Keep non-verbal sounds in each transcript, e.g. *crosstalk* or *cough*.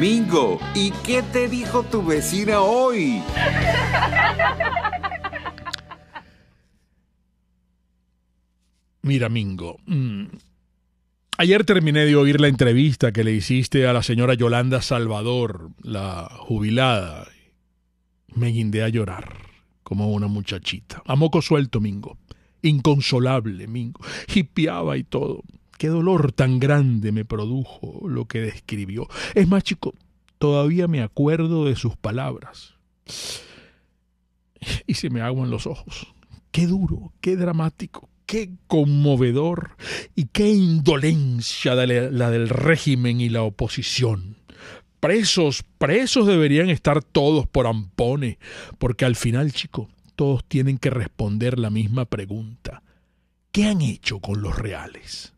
Mingo, ¿Y qué te dijo tu vecina hoy? Mira, Mingo. Mm. Ayer terminé de oír la entrevista que le hiciste a la señora Yolanda Salvador, la jubilada. Me guindé a llorar como una muchachita. A moco suelto, Mingo. Inconsolable, Mingo. Hipiaba y todo. Qué dolor tan grande me produjo lo que describió. Es más, chico, todavía me acuerdo de sus palabras. Y se me aguan los ojos. Qué duro, qué dramático, qué conmovedor y qué indolencia la del régimen y la oposición. Presos, presos deberían estar todos por Ampone! porque al final, chico, todos tienen que responder la misma pregunta. ¿Qué han hecho con los reales?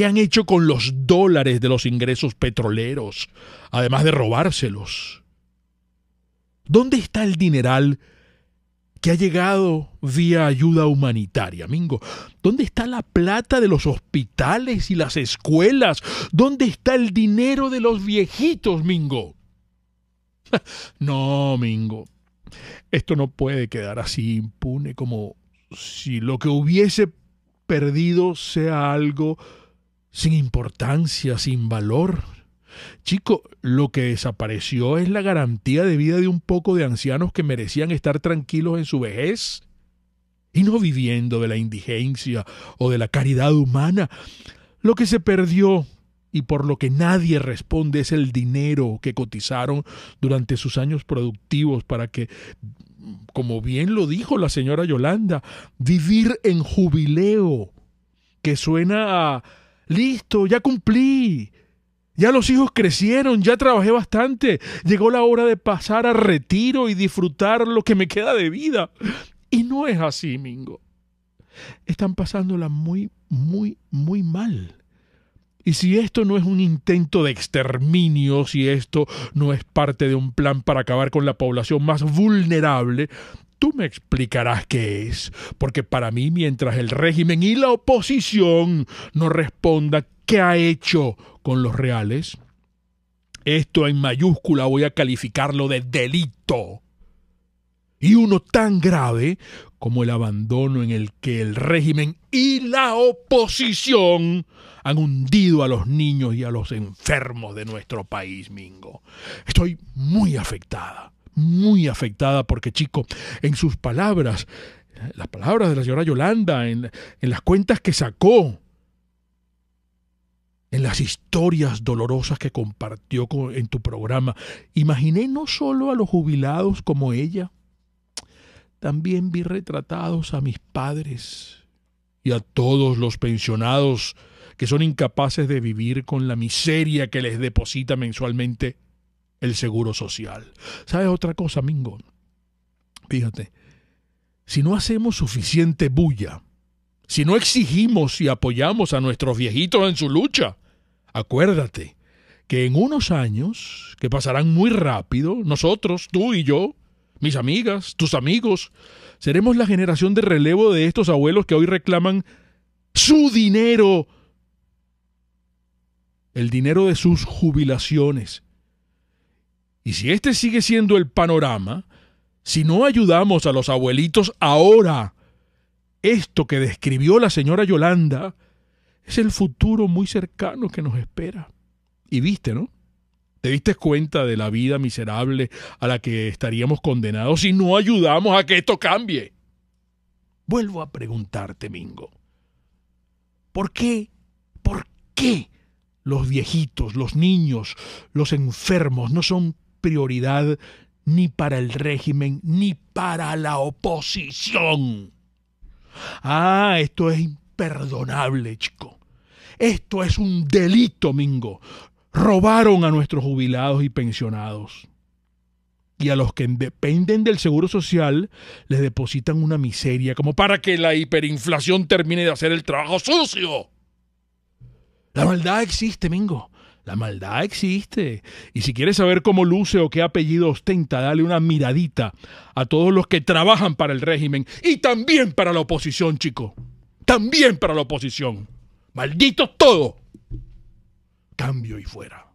¿Qué han hecho con los dólares de los ingresos petroleros, además de robárselos? ¿Dónde está el dineral que ha llegado vía ayuda humanitaria, Mingo? ¿Dónde está la plata de los hospitales y las escuelas? ¿Dónde está el dinero de los viejitos, Mingo? *laughs* No, Mingo. Esto no puede quedar así impune como si lo que hubiese perdido sea algo sin importancia, sin valor. Chico, lo que desapareció es la garantía de vida de un poco de ancianos que merecían estar tranquilos en su vejez y no viviendo de la indigencia o de la caridad humana. Lo que se perdió y por lo que nadie responde es el dinero que cotizaron durante sus años productivos para que, como bien lo dijo la señora Yolanda, vivir en jubileo, que suena a listo, ya cumplí. Ya los hijos crecieron, ya trabajé bastante. Llegó la hora de pasar a retiro y disfrutar lo que me queda de vida. Y no es así, Mingo. Están pasándola muy, muy, muy mal. Y si esto no es un intento de exterminio, si esto no es parte de un plan para acabar con la población más vulnerable, tú me explicarás qué es, porque para mí mientras el régimen y la oposición no responda qué ha hecho con los reales, esto en mayúscula voy a calificarlo de delito. Y uno tan grave como el abandono en el que el régimen y la oposición han hundido a los niños y a los enfermos de nuestro país, Mingo. Estoy muy afectada muy afectada porque, chico, en sus palabras, las palabras de la señora Yolanda, en, las cuentas que sacó, en las historias dolorosas que compartió en tu programa, imaginé no solo a los jubilados como ella, también vi retratados a mis padres y a todos los pensionados que son incapaces de vivir con la miseria que les deposita mensualmente el seguro social. ¿Sabes otra cosa, Mingo? Fíjate, si no hacemos suficiente bulla, si no exigimos y apoyamos a nuestros viejitos en su lucha, acuérdate que en unos años, que pasarán muy rápido, nosotros, tú y yo, mis amigas, tus amigos, seremos la generación de relevo de estos abuelos que hoy reclaman su dinero, el dinero de sus jubilaciones, y si este sigue siendo el panorama, si no ayudamos a los abuelitos ahora, esto que describió la señora Yolanda es el futuro muy cercano que nos espera. Y viste, ¿no? ¿Te diste cuenta de la vida miserable a la que estaríamos condenados si no ayudamos a que esto cambie? Vuelvo a preguntarte, Mingo. ¿Por qué? ¿Por qué los viejitos, los niños, los enfermos no son prioridad ni para el régimen ni para la oposición. Ah, esto es imperdonable, chico. Esto es un delito, Mingo. Robaron a nuestros jubilados y pensionados. Y a los que dependen del Seguro Social les depositan una miseria, como para que la hiperinflación termine de hacer el trabajo sucio. La maldad existe, Mingo. La maldad existe. Y si quieres saber cómo luce o qué apellido ostenta, dale una miradita a todos los que trabajan para el régimen y también para la oposición, chico. También para la oposición. Malditos todos. Cambio y fuera.